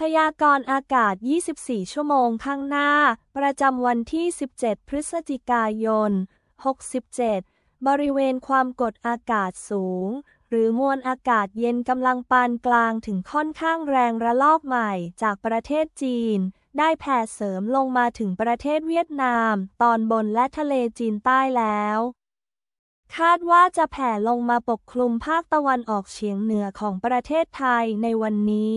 พยากรณ์อากาศ 24 ชั่วโมงข้างหน้า ประจำวันที่ 17 พฤศจิกายน 67 บริเวณความกดอากาศสูง หรือมวลอากาศเย็นกำลังปานกลางถึงค่อนข้างแรงระลอกใหม่จากประเทศจีน ได้แผ่เสริมลงมาถึงประเทศเวียดนาม ตอนบนและทะเลจีนใต้แล้ว คาดว่าจะแผ่ลงมาปกคลุมภาคตะวันออกเฉียงเหนือของประเทศไทยในวันนี้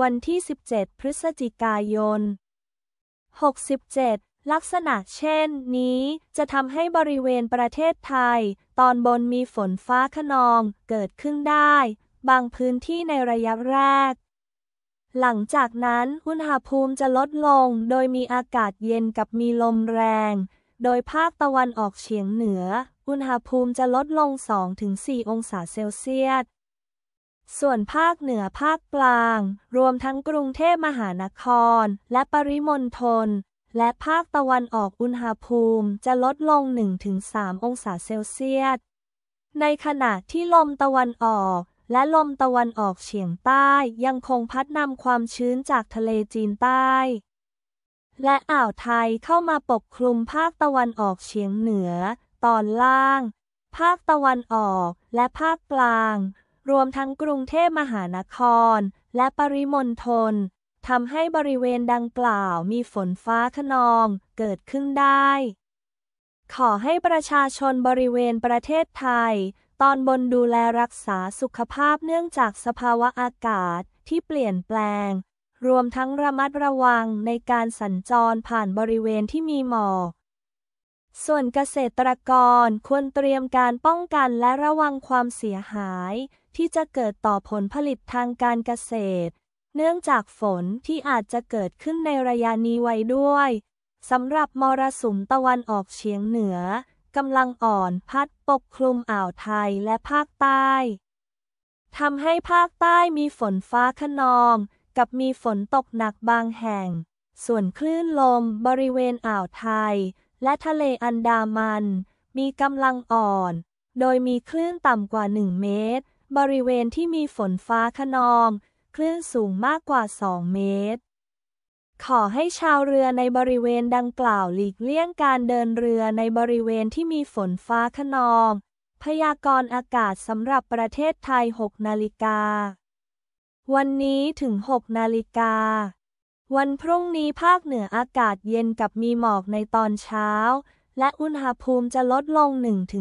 วันที่ 17 พฤศจิกายน 67 ลักษณะเช่นนี้จะทำให้บริเวณประเทศไทย ตอนบนมีฝนฟ้าขนองเกิดขึ้นได้ บางพื้นที่ในระยะแรก หลังจากนั้นอุณหภูมิจะลดลงโดยมีอากาศเย็นกับมีลมแรง โดยภาคตะวันออกเฉียงเหนือ อุณหภูมิจะลดลง 2-4 องศาเซลเซียสส่วนภาคเหนือภาคกลาง รวมทั้งกรุงเทพมหานคร และปริมณฑลและภาคตะวันออกอุณหภูมิจะลดลง 1-3 องศาเซลเซียส ในขณะที่ลมตะวันออก และลมตะวันออกเฉียงใต้ยังคงพัดนำความชื้นจากทะเลจีนใต้ และอ่าวไทยเข้ามาปกคลุมภาคตะวันออกเฉียงเหนือ ตอนล่าง ภาคตะวันออกและภาคกลางรวมทั้งกรุงเทพมหานคร และปริมณฑลทำให้บริเวณดังกล่าวมีฝนฟ้าขนองเกิดขึ้นได้ ขอให้ประชาชนบริเวณประเทศไทย ตอนบนดูแลรักษาสุขภาพเนื่องจากสภาวะอากาศที่เปลี่ยนแปลง รวมทั้งระมัดระวังในการสัญจรผ่านบริเวณที่มีหมอกส่วนเกษตรกรควรเตรียมการป้องกันและระวังความเสียหายที่จะเกิดต่อผลผลิตทางการเกษตร เนื่องจากฝนที่อาจจะเกิดขึ้นในระยะนี้ไว้ด้วยสำหรับมรสุมตะวันออกเฉียงเหนือกำลังอ่อนพัดปกคลุมอ่าวไทยและภาคใต้ ทำให้ภาคใต้มีฝนฟ้าขนอง กับมีฝนตกหนักบางแห่ง ส่วนคลื่นลม บริเวณอ่าวไทย และทะเลอันดามัน มีกำลังอ่อน โดยมีคลื่นต่ำกว่า1เมตรบริเวณที่มีฝนฟ้าขนองคลื่นสูงมากกว่า 2 เมตร ขอให้ชาวเรือในบริเวณดังกล่าวหลีกเลี่ยงการเดินเรือในบริเวณที่มีฝนฟ้าขนอง พยากรณ์อากาศสำหรับประเทศไทย 6 นาฬิกา วันนี้ถึง 6 นาฬิกา วันพรุ่งนี้ภาคเหนืออากาศเย็นกับมีหมอกในตอนเช้า และอุณหภูมิจะลดลง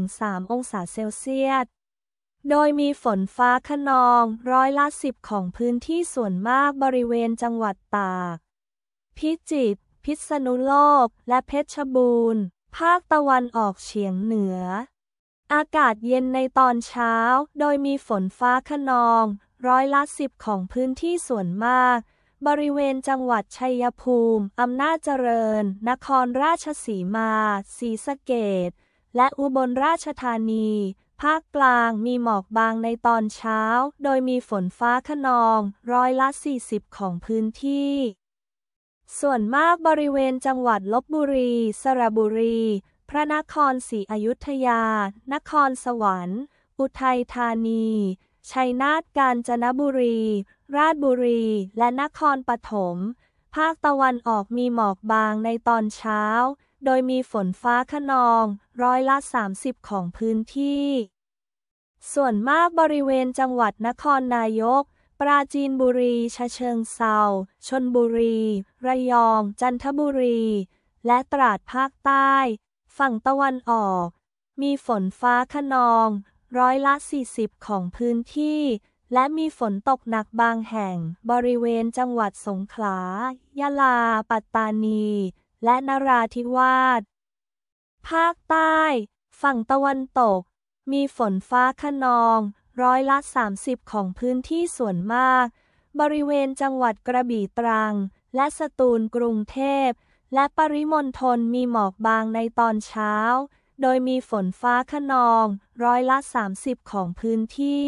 1-3 องศาเซลเซียสโดยมีฝนฟ้าขนอง ร้อยละสิบของพื้นที่ส่วนมากบริเวณจังหวัดตาก พิจิตรพิษณุโลก และเพชรบูรณ์ ภาคตะวันออกเฉียงเหนือ อากาศเย็นในตอนเช้า โดยมีฝนฟ้าขนอง ร้อยละสิบของพื้นที่ส่วนมาก บริเวณจังหวัดชัยภูมิ อำนาจเจริญ นครราชสีมาศรีสะเกดและอุบลราชธานีภาคกลางมีหมอกบางในตอนเช้า โดยมีฝนฟ้าขนอง ร้อยละ40ของพื้นที่ ส่วนมากบริเวณจังหวัดลบบุรี สระบุรี พระนครศรีอยุธยา นครสวรรค์ อุทัยธานี ชัยนาท กาญจนบุรี ราชบุรี และนครปฐม ภาคตะวันออกมีหมอกบางในตอนเช้า โดยมีฝนฟ้าขนองร้อยละ 30 ของพื้นที่ ส่วนมากบริเวณจังหวัดนครนายก ปราจีนบุรีชะเชิงเซาชนบุรี ระยอง จันทบุรี และตราดภาคใต้ ฝั่งตะวันออก มีฝนฟ้าขนอง ร้อยละ 40 ของพื้นที่ และมีฝนตกหนักบางแห่ง บริเวณจังหวัดสงขลา ยะลา ปัตตานี และนราธิวาสภาคใต้ ฝั่งตะวันตก มีฝนฟ้าขนอง ร้อยละ30ของพื้นที่ส่วนมาก บริเวณจังหวัดกระบี่ตรัง และสตูลกรุงเทพ และปริมณฑลมีหมอกบางในตอนเช้า โดยมีฝนฟ้าขนอง ร้อยละ30ของพื้นที่